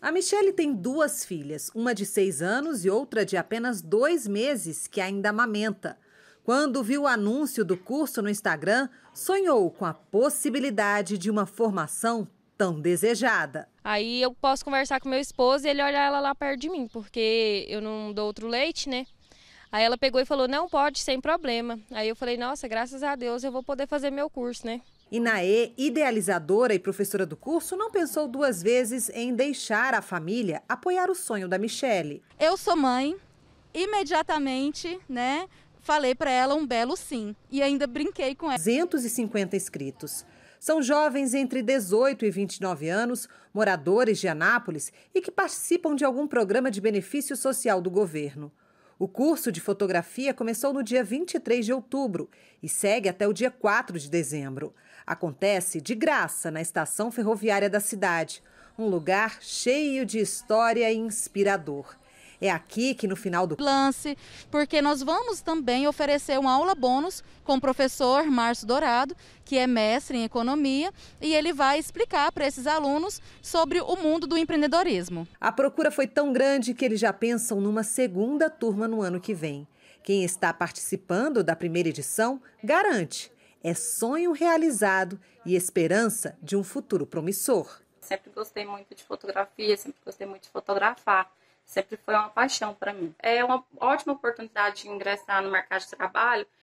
A Michelle tem duas filhas, uma de seis anos e outra de apenas dois meses, que ainda amamenta. Quando viu o anúncio do curso no Instagram, sonhou com a possibilidade de uma formação tão desejada. Aí eu posso conversar com meu esposo e ele olhar ela lá perto de mim, porque eu não dou outro leite, né? Aí ela pegou e falou: não pode, sem problema. Aí eu falei: nossa, graças a Deus eu vou poder fazer meu curso, né? Inaê, idealizadora e professora do curso, não pensou duas vezes em deixar a família apoiar o sonho da Michele. Eu sou mãe, imediatamente, né? Falei para ela um belo sim e ainda brinquei com ela. 250 inscritos. São jovens entre 18 e 29 anos, moradores de Anápolis e que participam de algum programa de benefício social do governo. O curso de fotografia começou no dia 23 de outubro e segue até o dia 4 de dezembro. Acontece de graça na estação ferroviária da cidade, um lugar cheio de história e inspirador. É aqui que no final do lance, porque nós vamos também oferecer uma aula bônus com o professor Márcio Dourado, que é mestre em economia, e ele vai explicar para esses alunos sobre o mundo do empreendedorismo. A procura foi tão grande que eles já pensam numa segunda turma no ano que vem. Quem está participando da primeira edição garante é sonho realizado e esperança de um futuro promissor. Sempre gostei muito de fotografia, sempre gostei muito de fotografar sempre foi uma paixão para mim. É uma ótima oportunidade de ingressar no mercado de trabalho